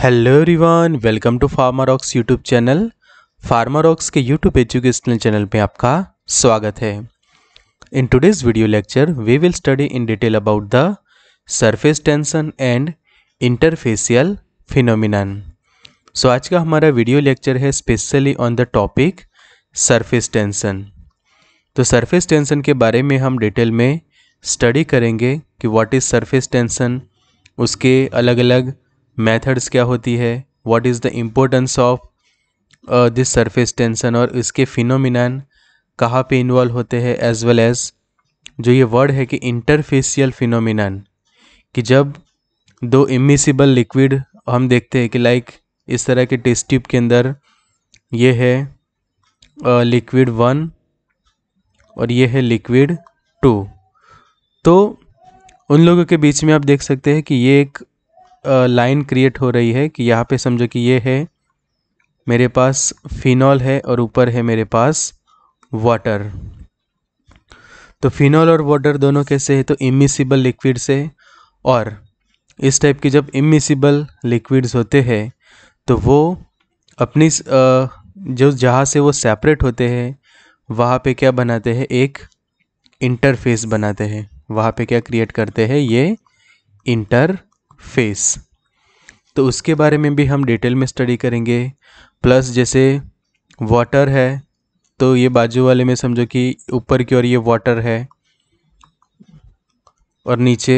Hello everyone welcome to Pharmarocks YouTube channel Pharmarocks के YouTube educational channel में आपका स्वागत है in today's video lecture we will study in detail about the surface tension and interfacial phenomenon so आज का हमारा video lecture है specially on the topic surface tension तो सरफेस टेंशन के बारे में हम डिटेल में स्टडी करेंगे कि व्हाट इज़ सरफेस टेंशन उसके अलग अलग मेथड्स क्या होती है what is the importance of this surface tension और इसके फिनोमिनन कहाँ पे इन्वॉल्व होते हैं एज वेल एज जो ये वर्ड है कि इंटरफेसियल फिनोमिनन कि जब दो इमिसिबल लिक्विड हम देखते हैं कि लाइक इस तरह के टेस्ट ट्यूब के अंदर ये है लिक्विड uh, वन और ये है लिक्विड टू तो उन लोगों के बीच में आप देख सकते हैं कि ये एक लाइन क्रिएट हो रही है कि यहाँ पे समझो कि ये है मेरे पास फिनॉल है और ऊपर है मेरे पास वाटर तो फिनॉल और वाटर दोनों कैसे है तो इमिसिबल लिक्विड से और इस टाइप के जब इमिसिबल लिक्विड्स होते हैं तो वो अपनी जो जहाँ से वो सेपरेट होते हैं वहाँ पे क्या बनाते हैं एक इंटरफेस बनाते हैं वहाँ पे क्या क्रिएट करते हैं ये इंटर फेस तो उसके बारे में भी हम डिटेल में स्टडी करेंगे प्लस जैसे वाटर है तो ये बाजू वाले में समझो कि ऊपर की ओर ये वाटर है और नीचे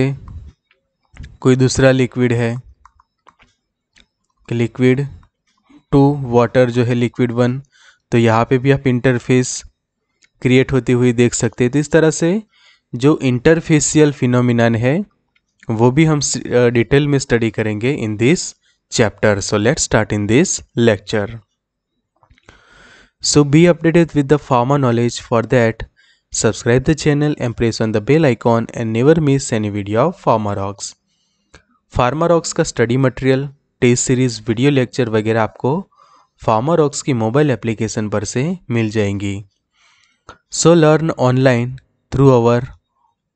कोई दूसरा लिक्विड है लिक्विड टू वाटर जो है लिक्विड वन तो यहाँ पे भी आप इंटरफेस क्रिएट होती हुई देख सकते हैं तो इस तरह से जो इंटरफेसियल फिनोमिनन है वो भी हम डिटेल में स्टडी करेंगे in this chapter so let start in this lecture so be updated with the pharma knowledge for that subscribe the channel and press on the bell icon and never miss any video of pharma rocks pharma rocks का study material test series video lecture वगैरह आपको pharma rocks की mobile application पर से मिल जाएंगी so learn online through our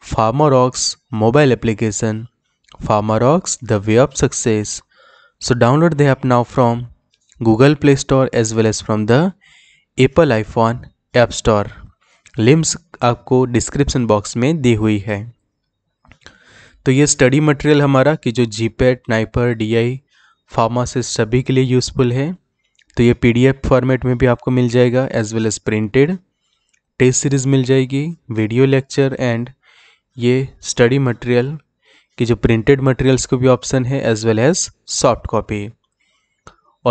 Farmerocks mobile application. Farmerocks the way of success. So download the app now from Google Play Store as well as from the Apple iPhone App Store. Links आपको description box में दी हुई है तो ये study material हमारा कि जो जीपेट नाइपर डीआई फार्मासिस्ट सभी के लिए यूज़फुल है तो ये पीडीएफ फॉर्मेट में भी आपको मिल जाएगा as well as printed test series मिल जाएगी वीडियो लेक्चर एंड ये स्टडी मटेरियल के जो प्रिंटेड मटेरियल्स को भी ऑप्शन है as well as soft copy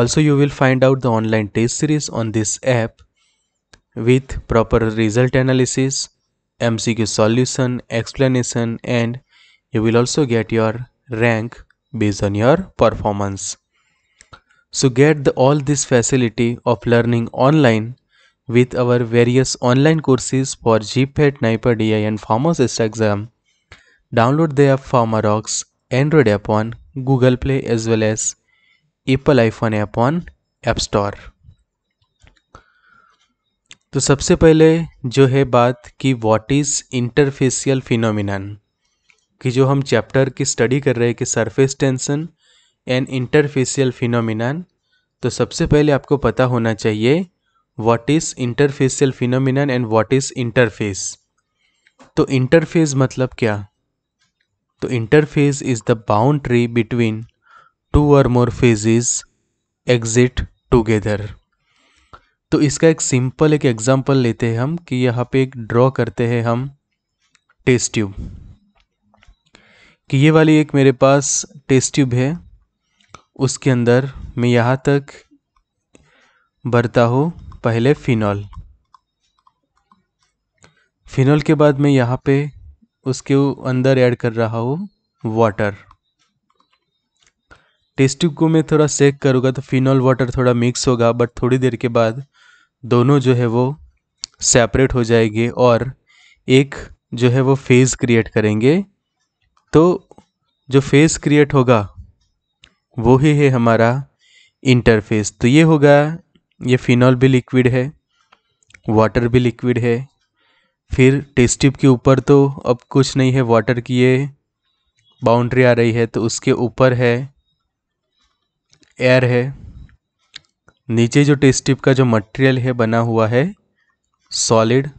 also you will find out the online test series on this app with proper result analysis M C Q solution explanation and you will also get your rank based on your performance so get the all this facility of learning online with our various online courses for GPAT, NIPA, DI and Farmers Test exam. Download the app Farmerox, Android app on Google Play as well as Apple iPhone app on App Store. तो सबसे पहले जो है बात कि what is interfacial phenomenon कि जो हम चैप्टर की स्टडी कर रहे हैं कि surface tension and interfacial phenomenon तो सबसे पहले आपको पता होना चाहिए what is interfacial phenomenon and what is interface तो इंटरफेस मतलब क्या तो interface is the boundary between two or more phases exit together तो इसका एक सिंपल एक एग्जाम्पल लेते हैं हम कि यहाँ पे एक ड्रॉ करते हैं हम टेस्ट ट्यूब कि ये वाली एक मेरे पास टेस्ट ट्यूब है उसके अंदर मैं यहाँ तक भरता हूँ पहले फिनॉल फिनॉल के बाद मैं यहाँ पे उसके अंदर ऐड कर रहा हूँ वाटर टेस्ट को मैं थोड़ा सेक करूँगा तो फिनॉल वाटर थोड़ा मिक्स होगा बट थोड़ी देर के बाद दोनों जो है वो सेपरेट हो जाएंगे और एक जो है वो फेज़ क्रिएट करेंगे तो जो फेज़ क्रिएट होगा वो ही है हमारा इंटरफेस तो ये होगा ये फिनॉल भी लिक्विड है वाटर भी लिक्विड है फिर टेस्ट ट्यूब के ऊपर तो अब कुछ नहीं है वाटर की ये बाउंड्री आ रही है तो उसके ऊपर है एयर है नीचे जो टेस्ट ट्यूब का जो मटेरियल है बना हुआ है सॉलिड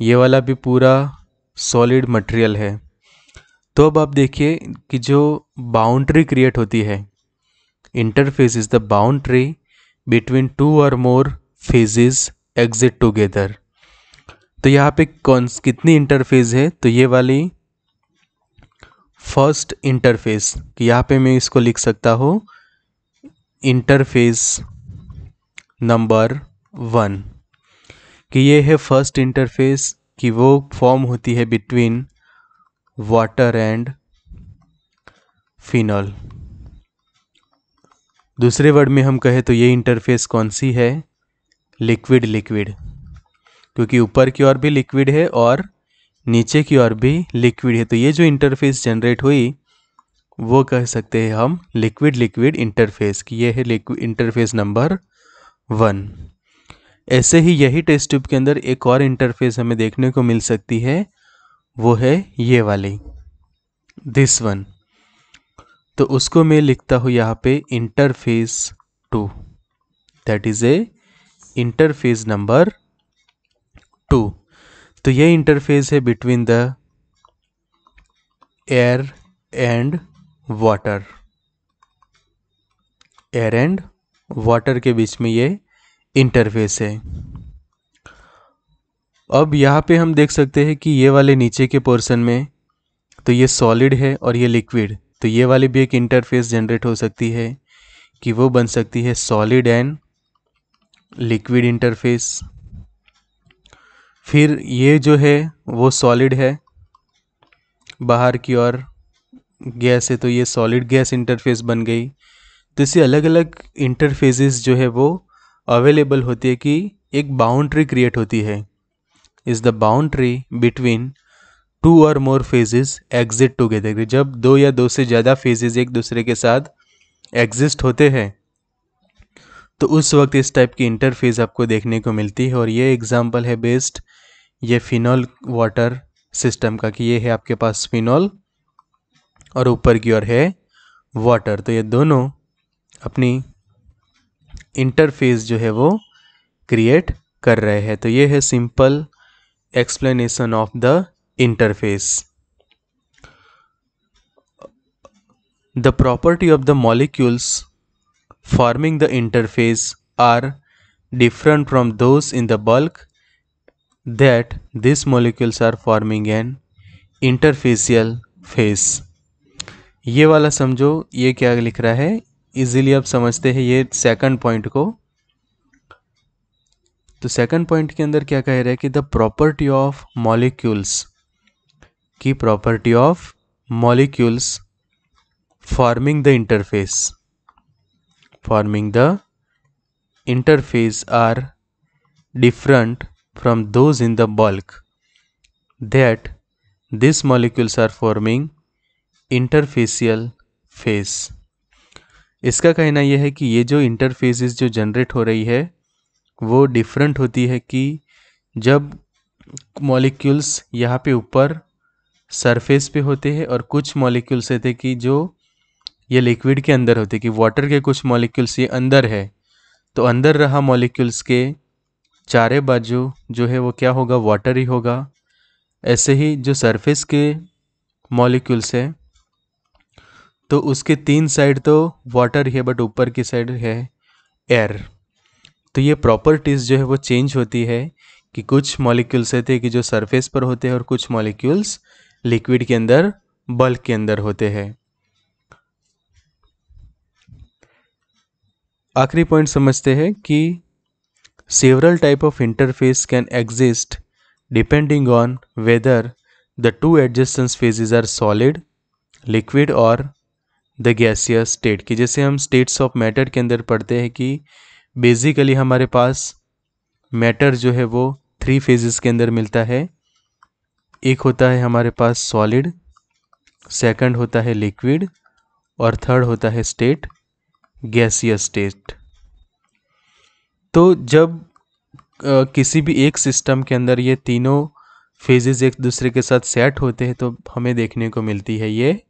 ये वाला भी पूरा सॉलिड मटेरियल है तो अब आप देखिए कि जो बाउंड्री क्रिएट होती है interface is the boundary between two or more phases exit together तो यहाँ पे कौन कितनी इंटरफेज है तो ये वाली फर्स्ट इंटरफेस यहाँ पे मैं इसको लिख सकता हूँ इंटरफेस नंबर वन कि ये है फर्स्ट इंटरफेस कि वो फॉर्म होती है बिटवीन वाटर एंड फिनॉल दूसरे वर्ड में हम कहें तो ये इंटरफेस कौन सी है लिक्विड लिक्विड क्योंकि ऊपर की ओर भी लिक्विड है और नीचे की ओर भी लिक्विड है तो ये जो इंटरफेस जनरेट हुई वो कह सकते हैं हम लिक्विड लिक्विड इंटरफेस की ये है लिक्विड इंटरफेस नंबर वन ऐसे ही यही टेस्ट ट्यूब के अंदर एक और इंटरफेस हमें देखने को मिल सकती है वो है ये वाली दिस वन तो उसको मैं लिखता हूँ यहाँ पे interface two that is a interface number two तो ये इंटरफेस है between the air and water air and water के बीच में ये इंटरफेस है अब यहाँ पे हम देख सकते हैं कि ये वाले नीचे के पोर्शन में तो ये सॉलिड है और ये लिक्विड तो ये वाली भी एक इंटरफेस जनरेट हो सकती है कि वो बन सकती है सॉलिड एंड लिक्विड इंटरफेस फिर ये जो है वो सॉलिड है बाहर की ओर गैस है तो ये सॉलिड गैस इंटरफेस बन गई तो इसे अलग अलग इंटरफेसेस जो है वो अवेलेबल होती है कि एक बाउंड्री क्रिएट होती है is the boundary between two or more phases exit together जब दो या दो से ज़्यादा फेजेस एक दूसरे के साथ एग्जिस्ट होते हैं तो उस वक्त इस टाइप की इंटरफेस आपको देखने को मिलती है और ये एग्जाम्पल है बेस्ड ये फिनॉल वाटर सिस्टम का कि ये है आपके पास फिनॉल और ऊपर की ओर है वाटर तो ये दोनों अपनी इंटरफेस जो है वो क्रिएट कर रहे हैं तो ये है simple explanation of the interface the property of the molecules forming the interface are different from those in the bulk that this molecules are forming an interfacial phase ये वाला समझो ये क्या लिख रहा है इजीली आप समझते हैं ये सेकंड पॉइंट को तो सेकंड पॉइंट के अंदर क्या कह रहा है कि द प्रॉपर्टी ऑफ मॉलिक्यूल्स की property of molecules forming the interface forming the interface are different from those in the bulk that this molecules are forming interfacial phase इसका कहना यह है कि ये जो इंटरफेसिस जो जनरेट हो रही है वो डिफरेंट होती है कि जब मॉलिक्यूल्स यहाँ पे ऊपर सरफेस पे होते हैं और कुछ मॉलिक्यूल्स होते कि जो ये लिक्विड के अंदर होते कि वाटर के कुछ मॉलिक्यूल्स ये अंदर है तो अंदर रहा मॉलिक्यूल्स के चारे बाजू जो है वो क्या होगा वाटर ही होगा ऐसे ही जो सरफेस के मॉलिक्यूल्स है तो उसके तीन साइड तो वाटर ही है बट ऊपर की साइड है एयर तो ये प्रॉपर्टीज़ जो है वो चेंज होती है कि कुछ मॉलिक्यूल्स होते हैं कि जो सरफेस पर होते हैं और कुछ मॉलिक्यूल्स लिक्विड के अंदर बल्क के अंदर होते हैं आखिरी पॉइंट समझते हैं कि several type of interface can exist depending on whether the two adjacent phases are solid liquid or the gaseous state की जैसे हम स्टेट्स ऑफ मैटर के अंदर पढ़ते हैं कि बेसिकली हमारे पास मैटर जो है वो थ्री फेजेस के अंदर मिलता है एक होता है हमारे पास सॉलिड सेकंड होता है लिक्विड और थर्ड होता है स्टेट गैसियस स्टेट तो जब आ, किसी भी एक सिस्टम के अंदर ये तीनों फेजेस एक दूसरे के साथ सेट होते हैं तो हमें देखने को मिलती है ये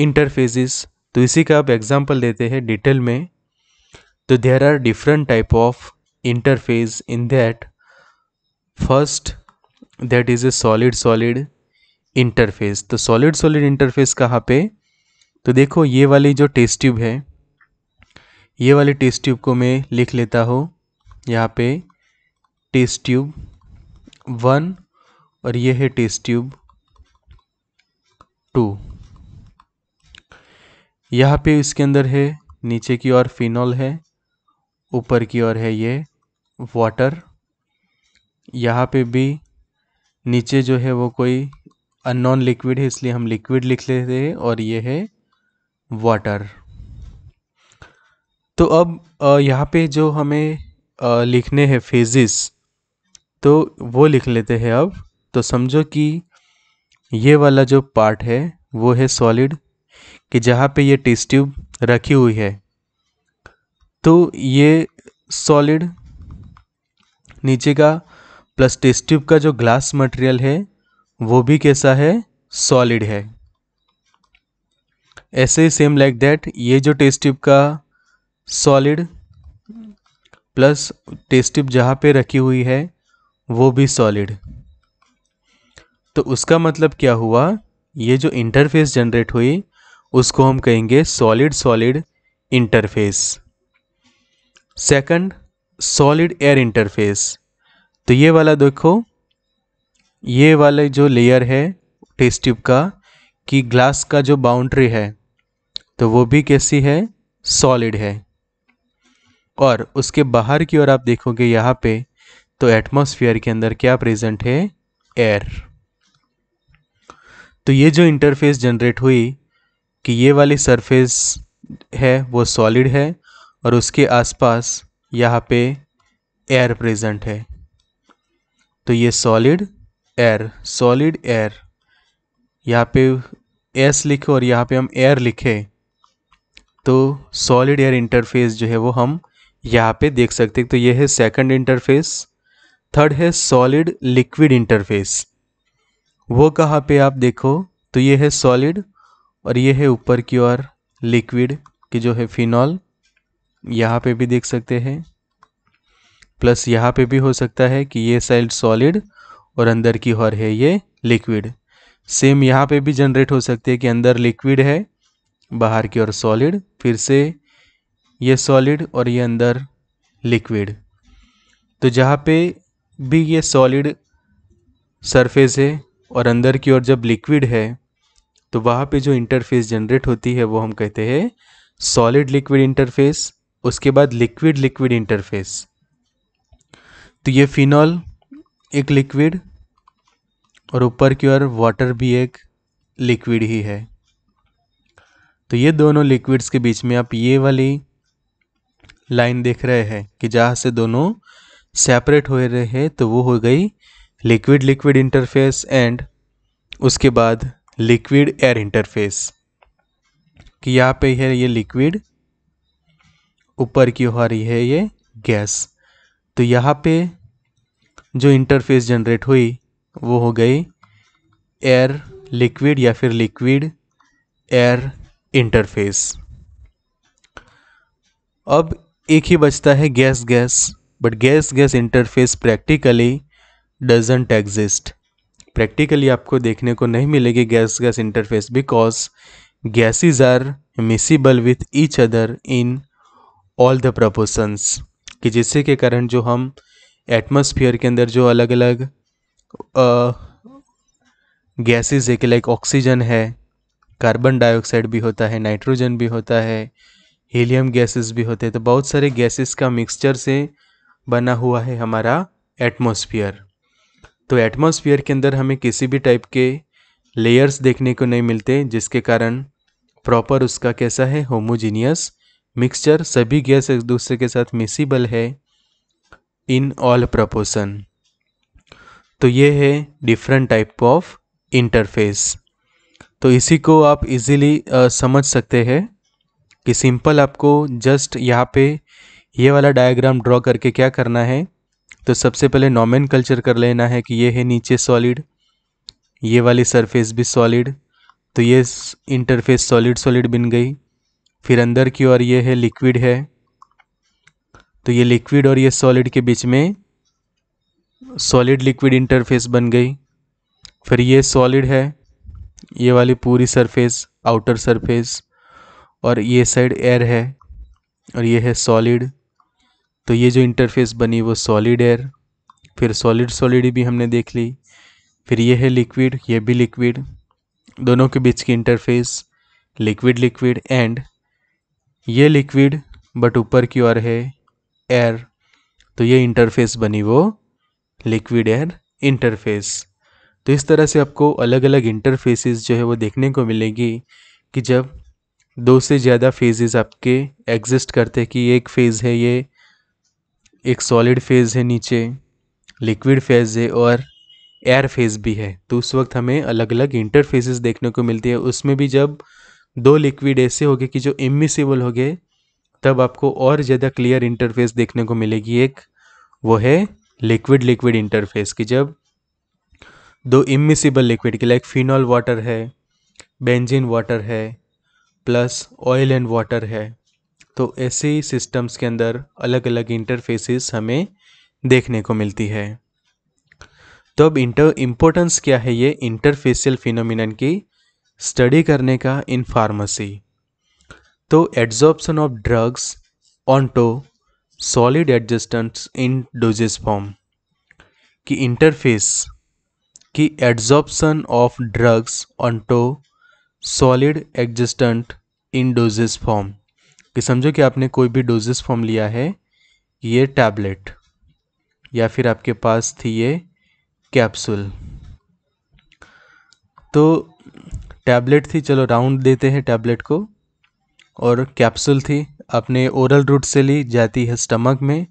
इंटरफेजेस तो इसी का आप एग्जाम्पल देते हैं डिटेल में तो there are different type of interface in that first that is a solid solid interface तो सॉलिड सॉलिड इंटरफेस कहाँ पे तो देखो ये वाली जो टेस्ट ट्यूब है ये वाली टेस्ट ट्यूब को मैं लिख लेता हूँ यहाँ पे टेस्ट ट्यूब वन और ये है टेस्ट ट्यूब टू यहाँ पे इसके अंदर है नीचे की ओर फिनॉल है ऊपर की ओर है ये वाटर यहाँ पे भी नीचे जो है वो कोई अननोन लिक्विड है इसलिए हम लिक्विड लिख लेते हैं और ये है वाटर तो अब यहाँ पे जो हमें लिखने हैं फेजिस तो वो लिख लेते हैं अब तो समझो कि ये वाला जो पार्ट है वो है सॉलिड कि जहाँ पे ये टेस्ट ट्यूब रखी हुई है तो ये सॉलिड नीचे का प्लस टेस्ट ट्यूब का जो ग्लास मटेरियल है वो भी कैसा है सॉलिड है ऐसे ही सेम लाइक दैट ये जो टेस्ट ट्यूब का सॉलिड प्लस टेस्ट ट्यूब जहाँ पे रखी हुई है वो भी सॉलिड तो उसका मतलब क्या हुआ ये जो इंटरफेस जनरेट हुई उसको हम कहेंगे solid solid interface second solid air interface तो ये वाला देखो ये वाले जो लेयर है टेस्ट ट्यूब का कि ग्लास का जो बाउंड्री है तो वो भी कैसी है सॉलिड है और उसके बाहर की ओर आप देखोगे यहाँ पे तो एटमॉस्फेयर के अंदर क्या प्रेजेंट है एयर तो ये जो इंटरफेस जनरेट हुई कि ये वाली सरफेस है वो सॉलिड है और उसके आसपास यहाँ पे एयर प्रेजेंट है तो ये सॉलिड एयर सॉलिड एयर यहाँ पे एस लिखे और यहाँ पे हम एयर लिखे तो सॉलिड एयर इंटरफेस जो है वो हम यहाँ पे देख सकते हैं तो ये है सेकंड इंटरफेस थर्ड है सॉलिड लिक्विड इंटरफेस वो कहाँ पे आप देखो तो ये है सॉलिड और ये है ऊपर की ओर लिक्विड की जो है फिनॉल यहाँ पे भी देख सकते हैं प्लस यहाँ पे भी हो सकता है कि ये साइड सॉलिड और अंदर की ओर है ये लिक्विड सेम यहाँ पे भी जनरेट हो सकती है कि अंदर लिक्विड है बाहर की ओर सॉलिड फिर से ये सॉलिड और ये अंदर लिक्विड तो जहाँ पे भी ये सॉलिड सरफेस है और अंदर की ओर जब लिक्विड है तो वहाँ पे जो इंटरफेस जनरेट होती है वो हम कहते हैं सॉलिड लिक्विड इंटरफेस उसके बाद लिक्विड लिक्विड इंटरफेस तो ये फिनॉल एक लिक्विड और ऊपर की ओर वाटर भी एक लिक्विड ही है तो ये दोनों लिक्विड्स के बीच में आप ये वाली लाइन देख रहे हैं कि जहाँ से दोनों सेपरेट हो रहे हैं तो वो हो गई लिक्विड लिक्विड इंटरफेस एंड उसके बाद लिक्विड एयर इंटरफेस कि यहाँ पे है ये लिक्विड ऊपर की ओर रही है ये गैस तो यहाँ पे जो इंटरफेस जनरेट हुई वो हो गई एयर लिक्विड या फिर लिक्विड एयर इंटरफेस अब एक ही बचता है gas gas but gas gas interface practically doesn't exist practically आपको देखने को नहीं मिलेगी gas gas interface because gases are miscible with each other in all the proportions कि जिससे के कारण जो हम एटमॉस्फेयर के अंदर जो अलग अलग गैसेस है कि लाइक ऑक्सीजन है कार्बन डाइऑक्साइड भी होता है नाइट्रोजन भी होता है हीलियम गैसेस भी होते हैं तो बहुत सारे गैसेस का मिक्सचर से बना हुआ है हमारा एटमॉस्फेयर तो एटमॉस्फेयर के अंदर हमें किसी भी टाइप के लेयर्स देखने को नहीं मिलते जिसके कारण प्रॉपर उसका कैसा है होमोजीनियस मिक्सचर सभी गैस एक दूसरे के साथ मिसिबल है इन ऑल प्रपोशन तो ये है डिफरेंट टाइप ऑफ इंटरफेस तो इसी को आप इजीली समझ सकते हैं कि सिंपल आपको जस्ट यहाँ पे ये वाला डायग्राम ड्रॉ करके क्या करना है तो सबसे पहले नॉमेन कल्चर कर लेना है कि ये है नीचे सॉलिड ये वाली सरफेस भी सॉलिड तो ये इंटरफेस सॉलिड सॉलिड बन गई फिर अंदर की ओर ये है लिक्विड है तो ये लिक्विड और ये सॉलिड के बीच में सॉलिड लिक्विड इंटरफेस बन गई फिर ये सॉलिड है ये वाली पूरी सरफेस आउटर सरफेस और ये साइड एयर है और ये है सॉलिड तो ये जो इंटरफेस बनी वो सॉलिड एयर फिर सॉलिड सॉलिड भी हमने देख ली फिर ये है लिक्विड ये भी लिक्विड दोनों के बीच की इंटरफेस लिक्विड लिक्विड एंड ये लिक्विड बट ऊपर की ओर है एयर तो ये इंटरफेस बनी वो लिक्विड एयर इंटरफेस तो इस तरह से आपको अलग अलग इंटरफेसेस जो है वो देखने को मिलेगी कि जब दो से ज़्यादा फेजेस आपके एग्जिस्ट करते कि एक फेज़ है ये एक सॉलिड फेज़ है नीचे लिक्विड फेज़ है और एयर फेज़ भी है तो उस वक्त हमें अलग अलग इंटरफेसेस देखने को मिलती है उसमें भी जब दो लिक्विड ऐसे हो गए कि जो इमिसिबल हो गए तब आपको और ज़्यादा क्लियर इंटरफेस देखने को मिलेगी एक वो है लिक्विड लिक्विड इंटरफेस की जब दो इमिसिबल लिक्विड की लाइक फिनॉल वाटर है बेंजिन वाटर है प्लस ऑयल एंड वाटर है तो ऐसे ही सिस्टम्स के अंदर अलग अलग इंटरफेसेस हमें देखने को मिलती है तो अब इंटर इम्पोर्टेंस क्या है ये इंटरफेसियल फिनोमिनन की स्टडी करने का इन फार्मेसी तो adsorption of drugs on to solid adjuvants in dosage form की इंटरफेस की adsorption of drugs on to solid adjuvant in dosage form कि समझो कि आपने कोई भी डोजेस फॉर्म लिया है ये टैबलेट या फिर आपके पास थी ये कैप्सूल तो टैबलेट थी चलो राउंड देते हैं टैबलेट को और कैप्सूल थी अपने ओरल रूट से ली जाती है स्टमक में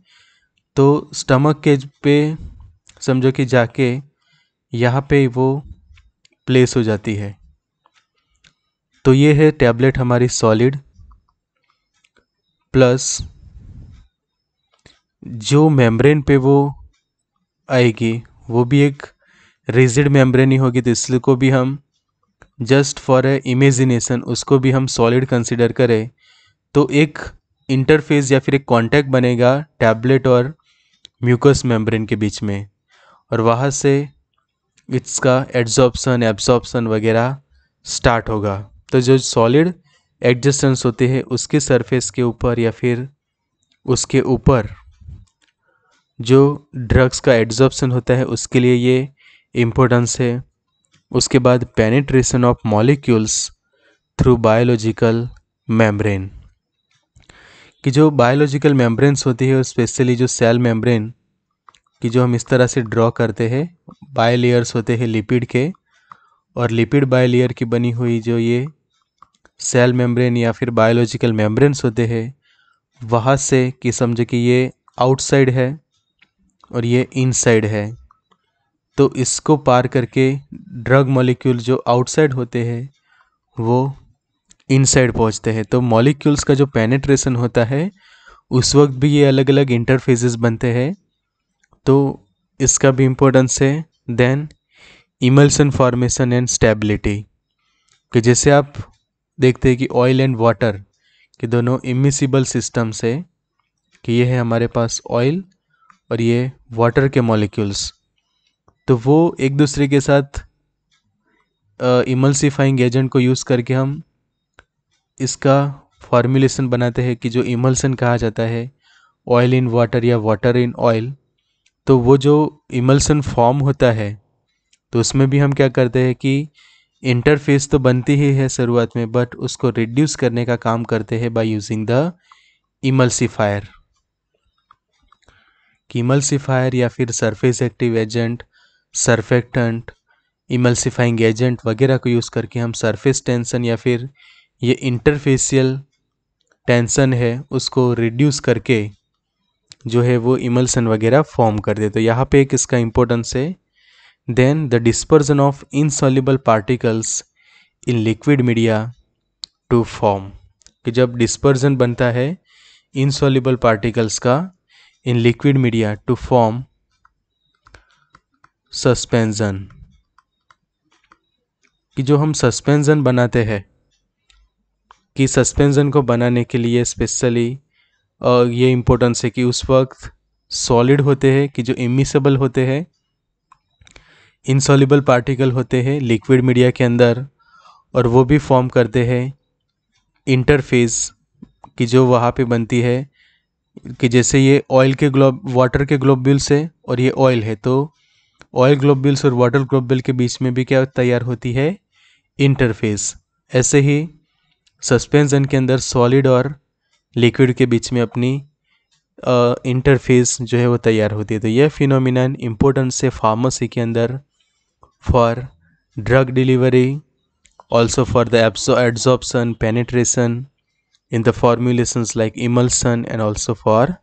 तो स्टमक के पे समझो कि जाके यहाँ पे वो प्लेस हो जाती है तो ये है टैबलेट हमारी सॉलिड प्लस जो मेम्ब्रेन पे वो आएगी वो भी एक रिजिड मेम्ब्रेन ही होगी तो इसलिए को भी हम जस्ट फॉर ए इमेजिनेशन उसको भी हम सॉलिड कंसिडर करें तो एक इंटरफेस या फिर एक कॉन्टैक्ट बनेगा टैबलेट और म्यूकस मेम्ब्रेन के बीच में और वहाँ से इसका एड्जॉर्बसन एब्जॉर्बसन वगैरह स्टार्ट होगा तो जो सॉलिड एडजस्टेंस होते हैं उसके सरफेस के ऊपर या फिर उसके ऊपर जो ड्रग्स का एड्जॉर्बसन होता है उसके लिए ये इम्पोर्टेंस है उसके बाद penetration of molecules through biological membrane कि जो बायोलॉजिकल मेम्ब्रेन्स होती है स्पेशली जो सेल मेम्ब्रेन कि जो हम इस तरह से ड्रॉ करते हैं बाय लेयर्स होते हैं लिपिड के और लिपिड बाय लेयर की बनी हुई जो ये सेल मेम्ब्रेन या फिर बायोलॉजिकल मेम्ब्रेन्स होते हैं वहाँ से कि समझे कि ये आउटसाइड है और ये इनसाइड है तो इसको पार करके ड्रग मॉलिक्यूल जो आउटसाइड होते हैं वो इनसाइड पहुंचते हैं तो मॉलिक्यूल्स का जो पेनेट्रेशन होता है उस वक्त भी ये अलग अलग इंटरफेजेस बनते हैं तो इसका भी इम्पोर्टेंस है then emulsion formation and stability कि जैसे आप देखते हैं कि ऑयल एंड वाटर के दोनों इमिसिबल सिस्टम्स है कि ये है हमारे पास ऑयल और ये वाटर के मॉलिक्यूल्स तो वो एक दूसरे के साथ इमल्सिफाइंग एजेंट को यूज़ करके हम इसका फॉर्मुलेशन बनाते हैं कि जो इमल्सन कहा जाता है ऑयल इन वाटर या वाटर इन ऑयल तो वो जो इमल्सन फॉर्म होता है तो उसमें भी हम क्या करते हैं कि इंटरफेस तो बनती ही है शुरुआत में बट उसको रिड्यूस करने का काम करते हैं बाय यूजिंग द इमल्सिफायर कि इमल्सिफायर या फिर surface active agent surfactant emulsifying agent वगैरह को यूज़ करके हम सरफेस टेंसन या फिर ये इंटरफेसियल टेंसन है उसको रिड्यूस करके जो है वो इमल्सन वगैरह फॉर्म कर देते तो यहाँ पे एक इसका इम्पोर्टेंस है then the dispersion of insoluble particles in liquid media to form कि जब डिस्पर्जन बनता है इनसॉलिबल पार्टिकल्स का in liquid media to form suspension कि जो हम सस्पेंजन बनाते हैं कि सस्पेंजन को बनाने के लिए स्पेशली ये इम्पोर्टेंस है कि उस वक्त सॉलिड होते हैं कि जो इमिसेबल होते हैं इनसॉलिबल पार्टिकल होते हैं लिक्विड मीडिया के अंदर और वो भी फॉर्म करते हैं इंटरफेस कि जो वहाँ पे बनती है कि जैसे ये ऑयल के ग्लोब वाटर के ग्लोब्यूल्स है और ये ऑयल है तो ऑयल ग्लोबिल्स और वाटर ग्लोबल के बीच में भी क्या तैयार होती है इंटरफेस ऐसे ही सस्पेंशन के अंदर सॉलिड और लिक्विड के बीच में अपनी इंटरफेस जो है वो तैयार होती है तो यह फिनोमिन इम्पोर्टेंट से फार्मेसी के अंदर for drug delivery also for the adsorption penetration in the formulations like emulsion and also for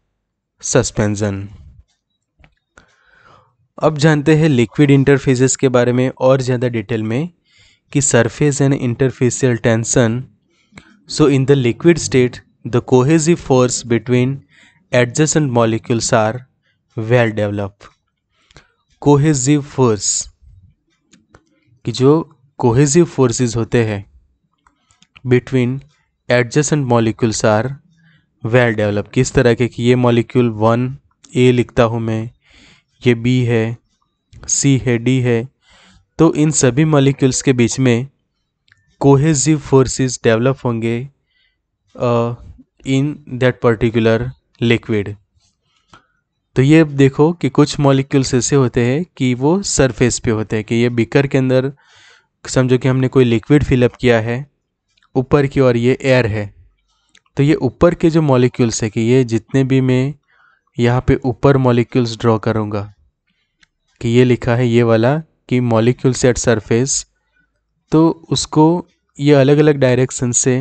suspension अब जानते हैं लिक्विड इंटरफेसेस के बारे में और ज़्यादा डिटेल में कि surface and interfacial tension so in the liquid state the cohesive force between adjacent molecules are well develop cohesive force कि जो कोहेजिव फोर्सेस होते हैं between adjacent molecules are well develop किस तरह के कि ये मॉलिक्यूल वन ए लिखता हूँ मैं ये बी है सी है डी है तो इन सभी मॉलिक्यूल्स के बीच में कोहेजिव फोर्सेस डेवलप होंगे इन दैट पर्टिकुलर लिक्विड तो ये देखो कि कुछ मॉलिक्यूल्स ऐसे होते हैं कि वो सरफेस पे होते हैं कि ये बिकर के अंदर समझो कि हमने कोई लिक्विड फिलअप किया है ऊपर की ओर ये एयर है तो ये ऊपर के जो मॉलिक्यूल्स है कि ये जितने भी मैं यहाँ पे ऊपर मॉलिक्यूल्स ड्रॉ करूँगा कि ये लिखा है ये वाला कि मॉलिक्यूल्स एट सरफेस तो उसको ये अलग अलग डायरेक्शन से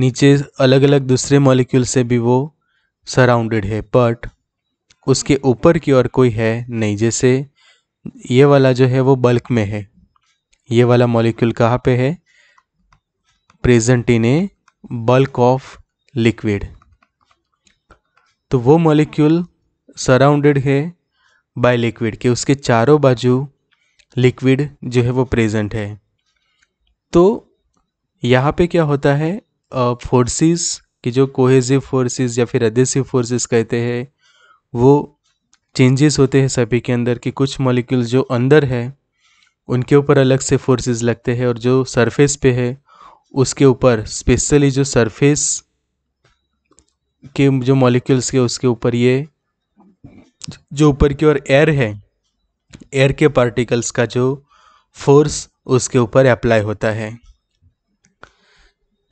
नीचे अलग अलग दूसरे मॉलिक्यूल से भी वो सराउंडेड है बट उसके ऊपर की ओर कोई है नहीं जैसे ये वाला जो है वो बल्क में है ये वाला मॉलिक्यूल कहाँ पे है present in a bulk of liquid तो वो मॉलिक्यूल सराउंडेड है बाय लिक्विड के उसके चारों बाजू लिक्विड जो है वो प्रेजेंट है तो यहाँ पे क्या होता है फोर्सेस कि जो कोहेजिव फोर्सेस या फिर एडेसिव फोर्सेस कहते हैं वो चेंजेस होते हैं सभी के अंदर कि कुछ मॉलिक्यूल जो अंदर है उनके ऊपर अलग से फोर्सेस लगते हैं और जो सरफेस पे है उसके ऊपर स्पेशली जो सरफेस के जो मॉलिक्यूल्स के उसके ऊपर ये जो ऊपर की ओर एयर है एयर के पार्टिकल्स का जो फोर्स उसके ऊपर अप्लाई होता है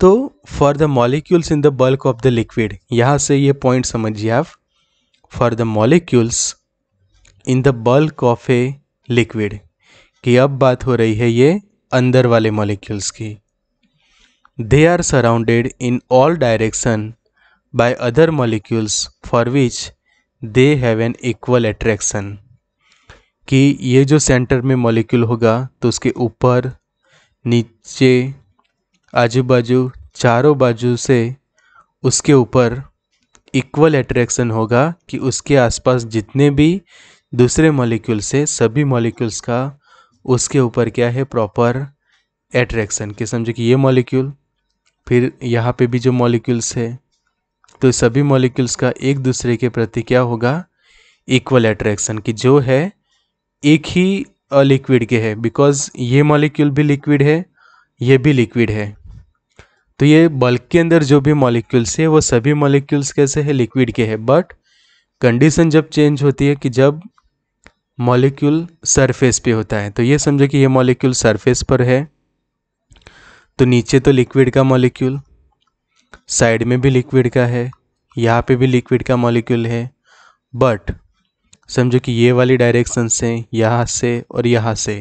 तो for the molecules in the bulk of the liquid यहाँ से ये पॉइंट समझिए आप for the molecules in the bulk of a liquid कि अब बात हो रही है ये अंदर वाले मॉलिक्यूल्स की they are surrounded in all direction by other molecules for which they have an equal attraction कि ये जो सेंटर में मॉलिक्यूल होगा तो उसके ऊपर नीचे आजू बाजू चारों बाजू से उसके ऊपर इक्वल अट्रैक्शन होगा कि उसके आसपास जितने भी दूसरे मॉलिक्यूल्स है सभी मॉलिक्यूल्स का उसके ऊपर क्या है प्रॉपर एट्रैक्शन कि समझो कि ये मॉलिक्यूल फिर यहाँ पे भी जो मॉलिक्यूल्स है तो सभी मॉलिक्यूल्स का एक दूसरे के प्रति क्या होगा इक्वल अट्रैक्शन कि जो है एक ही लिक्विड के है बिकॉज ये मॉलिक्यूल भी लिक्विड है ये भी लिक्विड है तो ये बल्क के अंदर जो भी मॉलिक्यूल्स है वो सभी मॉलिक्यूल्स कैसे है लिक्विड के है बट कंडीशन जब चेंज होती है कि जब मॉलिक्यूल सरफेस पे होता है तो ये समझो कि ये मॉलिक्यूल सरफेस पर है तो नीचे तो लिक्विड का मॉलिक्यूल साइड में भी लिक्विड का है यहाँ पे भी लिक्विड का मॉलिक्यूल है बट समझो कि ये वाली डायरेक्शन से यहाँ से और यहाँ से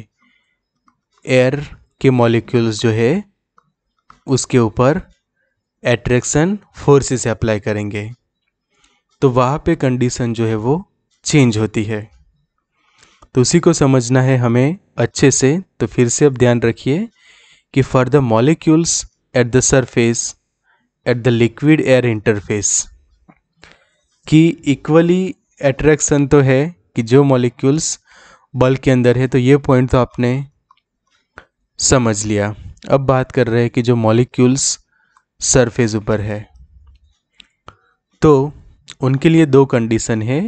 एयर के मॉलिक्यूल्स जो है उसके ऊपर एट्रैक्शन फोर्सेस अप्लाई करेंगे तो वहाँ पे कंडीशन जो है वो चेंज होती है तो उसी को समझना है हमें अच्छे से तो फिर से अब ध्यान रखिए कि for the molecules at the surface at the liquid air interface कि इक्वली एट्रैक्शन तो है कि जो मॉलिक्यूल्स बल्क के अंदर है तो ये पॉइंट तो आपने समझ लिया अब बात कर रहे हैं कि जो मॉलिक्यूल्स सरफेस ऊपर है तो उनके लिए दो कंडीशन है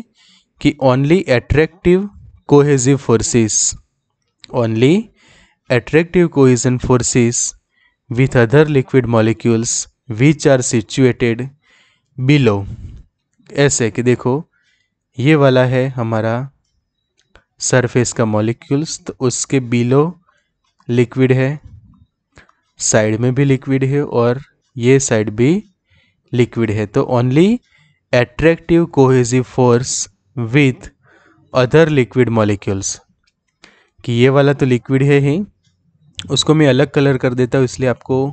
कि only attractive cohesive forces only attractive cohesion forces with other liquid molecules which are situated below ऐसे कि देखो ये वाला है हमारा सरफेस का मॉलिक्यूल्स तो उसके बिलो लिक्विड है साइड में भी लिक्विड है और ये साइड भी लिक्विड है तो only attractive cohesive force with other liquid molecules कि ये वाला तो लिक्विड है ही उसको मैं अलग कलर कर देता हूँ इसलिए आपको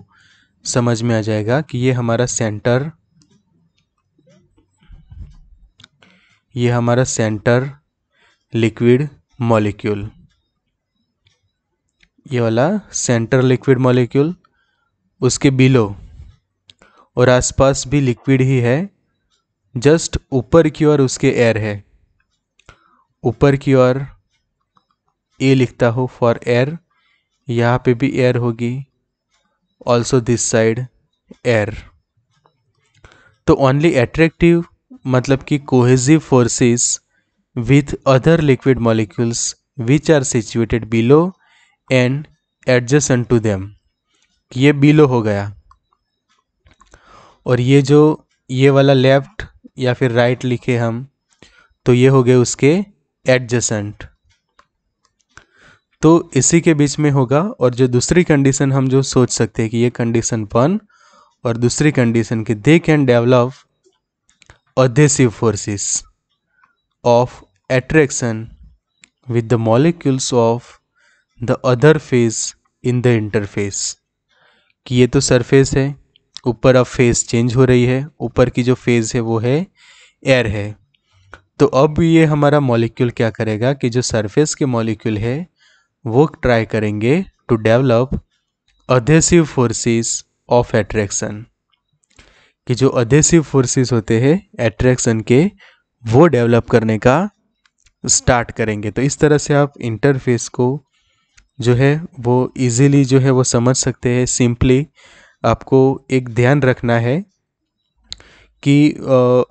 समझ में आ जाएगा कि ये हमारा सेंटर ये हमारा सेंटर लिक्विड मॉलिक्यूल ये वाला सेंटर लिक्विड मॉलिक्यूल उसके बिलो और आसपास भी लिक्विड ही है जस्ट ऊपर की ओर उसके एयर है ऊपर की ओर ए लिखता हो फॉर एयर यहाँ पे भी एयर होगी also this side air तो only attractive मतलब कि cohesive forces with other liquid molecules which are situated below and adjacent to them ये below हो गया और ये जो ये वाला लेफ्ट या फिर राइट right लिखे हम तो ये हो गए उसके एडजेसेंट तो इसी के बीच में होगा और जो दूसरी कंडीशन हम जो सोच सकते हैं कि ये कंडीशन वन और दूसरी कंडीशन कि they can develop adhesive forces of attraction with the molecules of the other phase in the interface कि ये तो सरफेस है ऊपर अब फेस चेंज हो रही है ऊपर की जो फेज है वो है एयर है तो अब ये हमारा मॉलिक्यूल क्या करेगा कि जो सरफेस के मॉलिक्यूल है वो ट्राई करेंगे to develop adhesive forces of attraction कि जो अधेसिव फोर्सेस होते हैं एट्रैक्शन के वो डेवलप करने का स्टार्ट करेंगे तो इस तरह से आप इंटरफेस को जो है वो इजीली जो है वो समझ सकते हैं सिंपली आपको एक ध्यान रखना है कि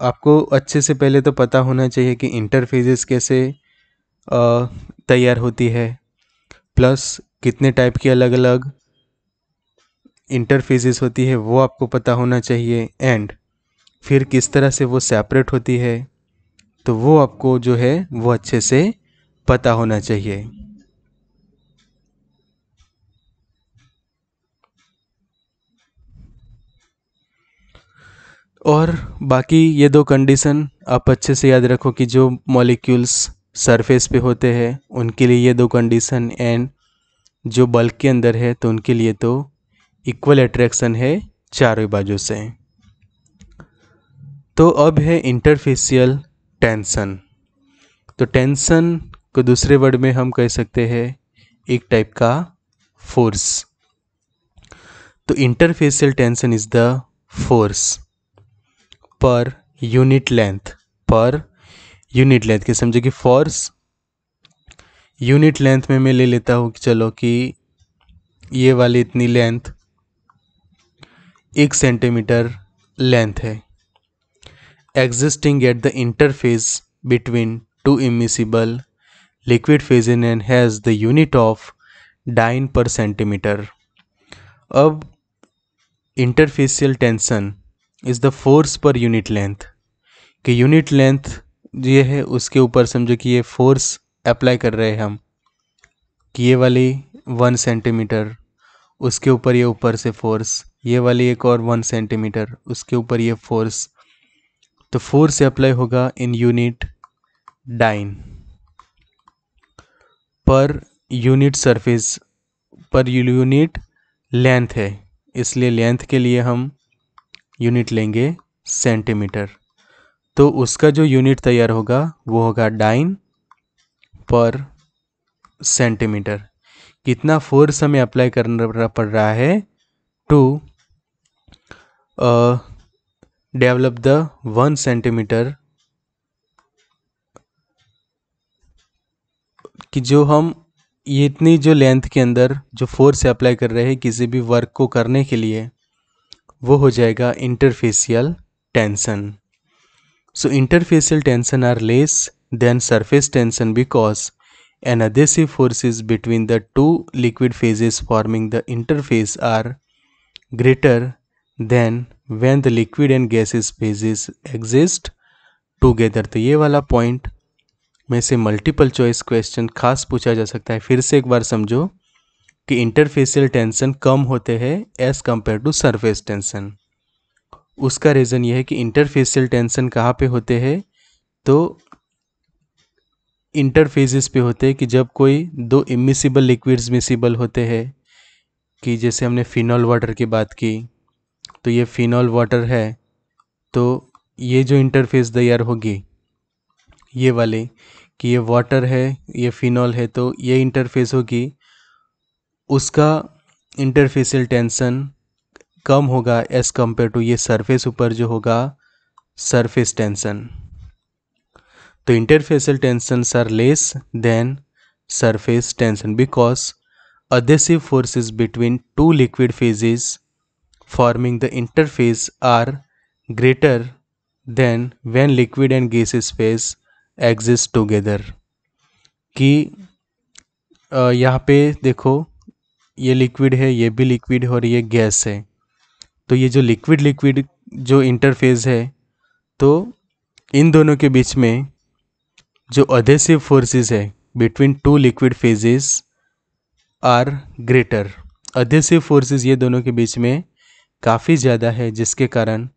आपको अच्छे से पहले तो पता होना चाहिए कि इंटरफेसेस कैसे तैयार होती है प्लस कितने टाइप की अलग अलग इंटरफेसिस होती है वो आपको पता होना चाहिए एंड फिर किस तरह से वो सेपरेट होती है तो वो आपको जो है वो अच्छे से पता होना चाहिए और बाकी ये दो कंडीशन आप अच्छे से याद रखो कि जो मॉलिक्यूल्स सरफेस पे होते हैं उनके लिए ये दो कंडीशन एंड जो बल्क के अंदर है तो उनके लिए तो इक्वल अट्रैक्शन है चारों बाजू से तो अब है इंटरफेसियल टेंशन तो टेंशन को दूसरे वर्ड में हम कह सकते हैं एक टाइप का फोर्स तो interfacial tension is the force per unit length per unit length के समझे कि फोर्स यूनिट लेंथ में मैं ले लेता हूँ कि चलो कि ये वाली इतनी लेंथ एक सेंटीमीटर लेंथ है existing at the interface between two immiscible liquid phase and has the unit of dyne per centimetre अब interfacial tension is the force per unit length कि यूनिट लेंथ ये है उसके ऊपर समझो कि ये फोर्स अप्लाई कर रहे हैं हम कि ये वाली वन सेंटीमीटर उसके ऊपर ये ऊपर से फोर्स ये वाली एक और वन सेंटीमीटर उसके ऊपर ये फोर्स तो फोर्स अप्लाई होगा in unit dyne per unit surface per unit length है इसलिए लेंथ के लिए हम यूनिट लेंगे सेंटीमीटर तो उसका जो यूनिट तैयार होगा वो होगा डाइन पर सेंटीमीटर कितना फोर्स हमें अप्लाई करना पड़ रहा है to develop the one centimetre कि जो हम ये इतनी जो लेंथ के अंदर जो फोर्स अप्लाई कर रहे हैं किसी भी वर्क को करने के लिए वो हो जाएगा interfacial tension So interfacial tension are less than surface tension because an adhesive forces between the two liquid phases forming the interface are greater than when the liquid and gases phases exist together तो ये वाला point में से multiple choice question खास पूछा जा सकता है फिर से एक बार समझो कि इंटरफेसियल टेंशन कम होते हैं as compare to surface tension उसका रीज़न ये है कि इंटरफेसियल टेंसन कहाँ पे होते हैं तो इंटरफेसिस पे होते हैं कि जब कोई दो इमिसिबल लिक्विड्स मिसिबल होते हैं कि जैसे हमने फ़िनॉल वाटर की बात की तो ये फ़िनॉल वाटर है तो ये जो इंटरफेस तैयार होगी ये वाले कि ये वाटर है ये फ़िनॉल है तो ये इंटरफेस होगी उसका इंटरफेसियल टेंसन कम होगा एज कंपेयर टू ये सरफेस ऊपर जो होगा सरफेस टेंशन तो interfacial tension are less than surface tension because adhesive forces between two liquid phases forming the interface are greater than when liquid and gas phase exist together कि यहाँ पे देखो ये लिक्विड है ये भी लिक्विड है और ये गैस है तो ये जो लिक्विड लिक्विड जो इंटरफेस है तो इन दोनों के बीच में जो अधेसिव फोर्सेस है between two liquid phases are greater adhesive forces ये दोनों के बीच में काफ़ी ज़्यादा है जिसके कारण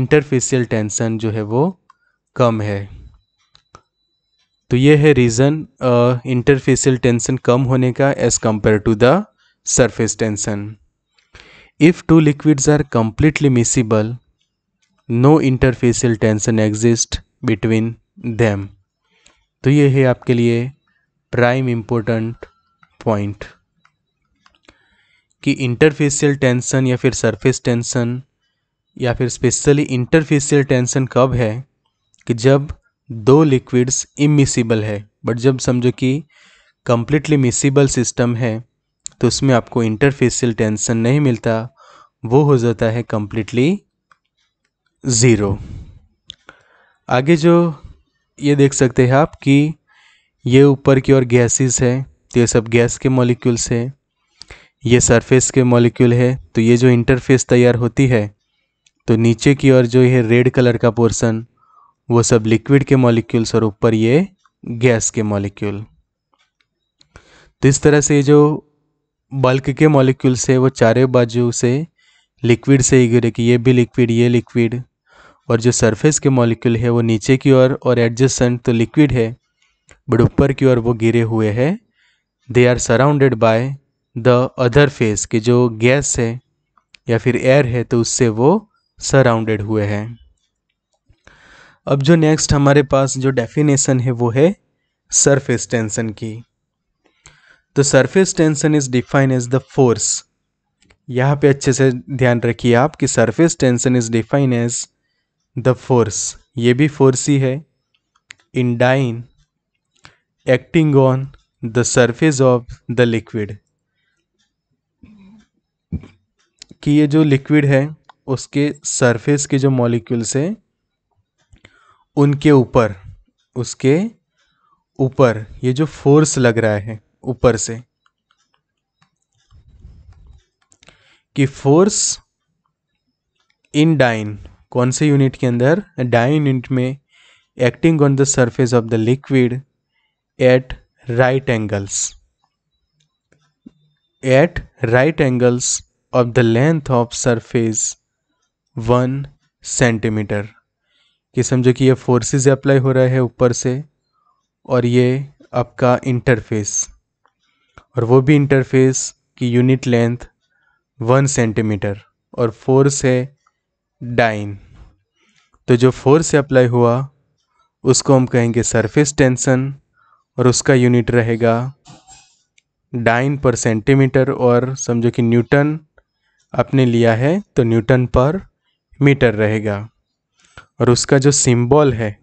इंटरफेसियल टेंशन जो है वो कम है तो ये है रीज़न इंटरफेसियल टेंशन कम होने का as compare to the surface tension If two liquids are completely miscible, no interfacial tension exists between them. तो ये है आपके लिए प्राइम इम्पोर्टेंट पॉइंट कि इंटरफेसियल टेंशन या फिर सरफेस टेंशन या फिर स्पेशली इंटरफेसियल टेंशन कब है कि जब दो लिक्विड्स इमिसिबल है बट जब समझो कि कम्प्लीटली मिसिबल सिस्टम है तो उसमें आपको इंटरफेसियल टेंशन नहीं मिलता वो हो जाता है कम्प्लीटली ज़ीरो आगे जो ये देख सकते हैं आप कि ये ऊपर की ओर गैसेस है तो ये सब गैस के मॉलिक्यूल्स है ये सरफेस के मॉलिक्यूल है तो ये जो इंटरफेस तैयार होती है तो नीचे की ओर जो ये रेड कलर का पोर्शन वो सब लिक्विड के मॉलिक्यूल्स और ऊपर ये गैस के मॉलिक्यूल तो इस तरह से जो बल्क के मॉलिक्यूल से वो चारे बाजू से लिक्विड से ही गिरे कि ये भी लिक्विड ये लिक्विड और जो सरफेस के मॉलिक्यूल है वो नीचे की ओर और, एडजस्टेंट तो लिक्विड है बट ऊपर की ओर वो गिरे हुए हैं they are surrounded by the other phase के जो गैस है या फिर एयर है तो उससे वो सराउंडेड हुए हैं अब जो नेक्स्ट हमारे पास जो डेफिनेशन है वो है सरफेस टेंशन की तो surface tension is define as the force यहाँ पे अच्छे से ध्यान रखिए आप कि surface tension is define as the force ये भी फोर्स ही है in dyne acting on the surface of the liquid कि ये जो लिक्विड है उसके सरफेस के जो मॉलिक्यूल्स हैं उनके ऊपर उसके ऊपर ये जो फोर्स लग रहा है ऊपर से कि फोर्स इन डाइन कौन से यूनिट के अंदर डाइन यूनिट में acting on the surface of the liquid at right angles at right angles of the length of surface one centimetre कि समझो कि ये फोर्सेस अप्लाई हो रहा है ऊपर से और ये आपका इंटरफेस और वो भी इंटरफेस की यूनिट लेंथ वन सेंटीमीटर और फोर्स है डाइन तो जो फोर्स अप्लाई हुआ उसको हम कहेंगे सरफेस टेंशन और उसका यूनिट रहेगा डाइन पर सेंटीमीटर और समझो कि न्यूटन आपने लिया है तो न्यूटन पर मीटर रहेगा और उसका जो सिंबल है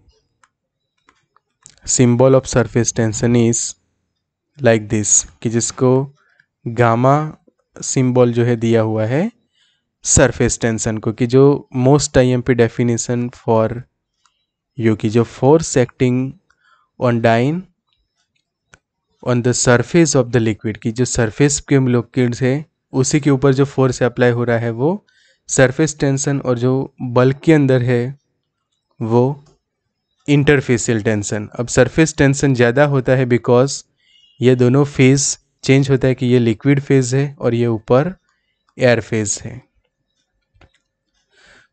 symbol of surface tension is like this कि जिसको गामा सिंबल जो है दिया हुआ है सरफेस टेंशन को कि जो most imp definition for you की जो force acting on dyne on the surface of the liquid की जो सरफेस के लिक्विड्स है उसी के ऊपर जो फोर्स अप्लाई हो रहा है वो सरफेस टेंशन और जो बल्क के अंदर है वो इंटरफेसियल टेंशन अब सरफेस टेंशन ज़्यादा होता है बिकॉज ये दोनों फेज़ चेंज होता है कि ये लिक्विड फेज़ है और ये ऊपर एयर फेज़ है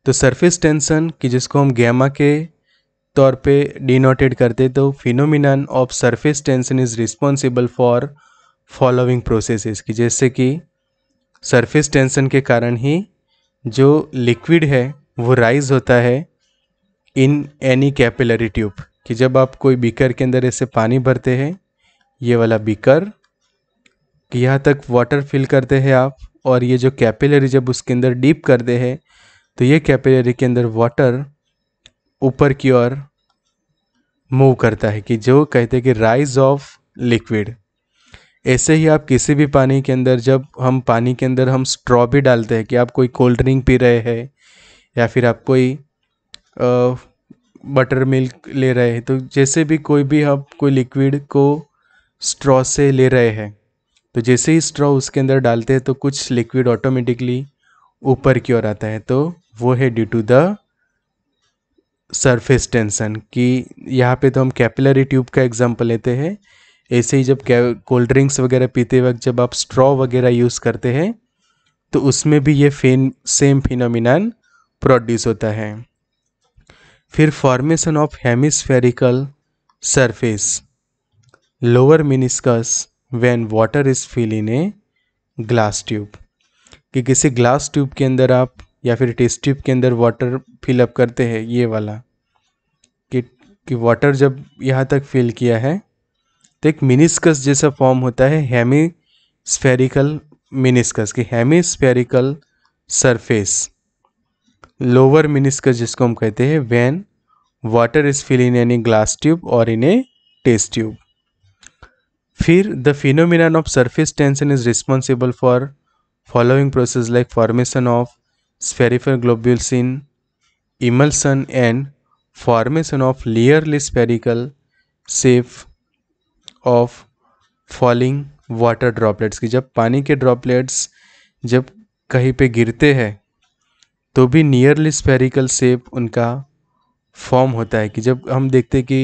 तो सरफेस टेंशन कि जिसको हम गैमा के तौर पे डिनोटेड करते तो phenomenon of surface tension is responsible for following processes की जैसे कि सरफेस टेंशन के कारण ही जो लिक्विड है वो राइज होता है इन एनी कैपिलरी ट्यूब कि जब आप कोई बीकर के अंदर ऐसे पानी भरते हैं ये वाला बीकर यहाँ तक वाटर फिल करते हैं आप और ये जो कैपिलरी जब उसके अंदर डीप करते हैं तो ये कैपिलरी के अंदर वाटर ऊपर की ओर मूव करता है कि जो कहते हैं कि राइज ऑफ लिक्विड ऐसे ही आप किसी भी पानी के अंदर जब हम पानी के अंदर हम स्ट्रॉ भी डालते हैं कि आप कोई कोल्ड ड्रिंक पी रहे हैं या फिर आप कोई आ, बटर मिल्क ले रहे हैं तो जैसे भी कोई भी आप कोई लिक्विड को स्ट्रॉ से ले रहे हैं तो जैसे ही स्ट्रॉ उसके अंदर डालते हैं तो कुछ लिक्विड ऑटोमेटिकली ऊपर की ओर आता है तो वो है due to the surface tension कि यहाँ पे तो हम कैपिलरी ट्यूब का एग्जांपल लेते हैं ऐसे ही जब कोल्ड ड्रिंक्स वगैरह पीते वक्त जब आप स्ट्रॉ वगैरह यूज़ करते हैं तो उसमें भी ये फेन सेम फिनोमिनान प्रोड्यूस होता है फिर formation of hemispherical surface lower meniscus when water is fill in a glass tube कि किसी ग्लास ट्यूब के अंदर आप या फिर टेस्ट ट्यूब के अंदर वाटर फिलअप करते हैं ये वाला कि कि वाटर जब यहाँ तक फिल किया है तो एक मिनिस्कस जैसा फॉर्म होता है हेमी स्फेरिकल मिनिस्कस कि hemi spherical surface lower meniscus जिसको हम कहते हैं when water is fill in any glass tube और इन ए टेस्ट ट्यूब फिर the phenomenon of surface tension is responsible for following process like formation of spherical globules in emulsion and formation of nearly spherical shape of falling water droplets की जब पानी के droplets जब कहीं पे गिरते हैं तो भी नियरली स्पेरिकल सेप उनका फॉर्म होता है कि जब हम देखते कि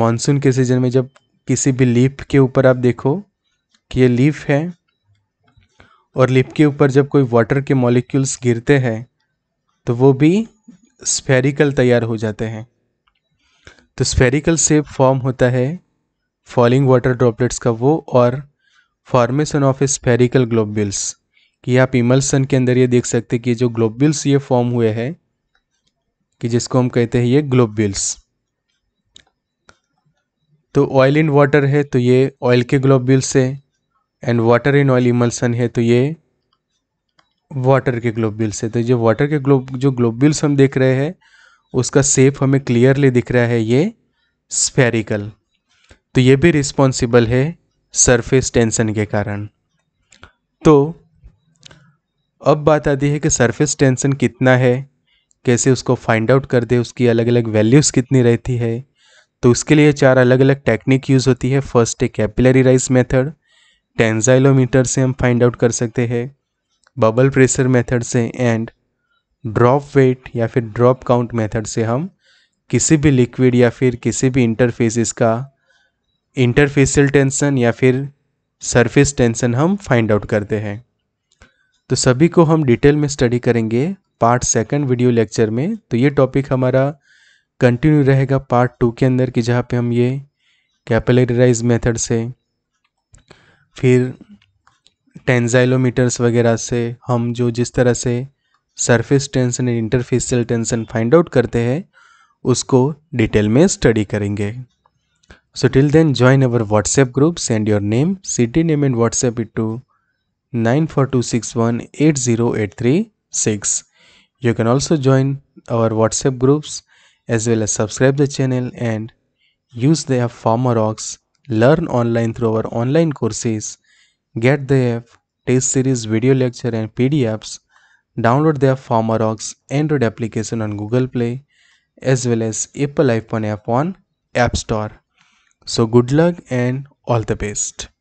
मानसून के सीज़न में जब किसी भी लीफ के ऊपर आप देखो कि ये लीफ है और लीफ के ऊपर जब कोई वाटर के मॉलिक्यूल्स गिरते हैं तो वो भी स्फेरिकल तैयार हो जाते हैं तो स्फेरिकल से फॉर्म होता है फॉलिंग वाटर ड्रॉपलेट्स का वो और फॉर्मेशन ऑफ स्फेरिकल ग्लोबुल्स कि आप इमल्सन के अंदर ये देख सकते हैं कि जो ग्लोबुल्स ये फॉर्म हुए हैं कि जिसको हम कहते हैं ये ग्लोबुल्स तो ऑयल इन वाटर है तो ये ऑयल के ग्लोब्यूल्स है and water in oil emulsion है तो ये वाटर के ग्लोब्यूल्स है तो जो वाटर के ग्लोब जो ग्लोब्यूल्स हम देख रहे हैं उसका सेप हमें क्लियरली दिख रहा है ये स्फेरिकल तो ये भी रिस्पॉन्सिबल है सरफेस टेंशन के कारण तो अब बात आती है कि सरफेस टेंशन कितना है कैसे उसको फाइंड आउट कर दे उसकी अलग अलग वैल्यूज़ कितनी रहती है तो उसके लिए चार अलग अलग टेक्निक यूज़ होती है फर्स्ट है कैपिलरी राइज मेथड टेंजाइलोमीटर से हम फाइंड आउट कर सकते हैं बबल प्रेशर मेथड से एंड ड्रॉप वेट या फिर ड्रॉप काउंट मेथड से हम किसी भी लिक्विड या फिर किसी भी इंटरफेसिस का इंटरफेसियल टेंशन या फिर सरफेस टेंशन हम फाइंड आउट करते हैं तो सभी को हम डिटेल में स्टडी करेंगे पार्ट सेकंड वीडियो लेक्चर में तो ये टॉपिक हमारा कंटिन्यू रहेगा पार्ट टू के अंदर कि जहाँ पे हम ये कैपिलरीराइज मेथड से फिर टेंजाइलोमीटर्स वगैरह से हम जो जिस तरह से surface tension and interfacial tension find out करते हैं उसको डिटेल में स्टडी करेंगे so till then join our WhatsApp group send your name city name and WhatsApp it to nine four two six one eight zero eight three six you can also join our WhatsApp groups as well as subscribe the channel and use the app PharmaRox, learn online through our online courses, get the app, test series video lecture and PDFs, download the app PharmaRox Android application on Google Play as well as Apple iPhone app on App Store. So good luck and all the best.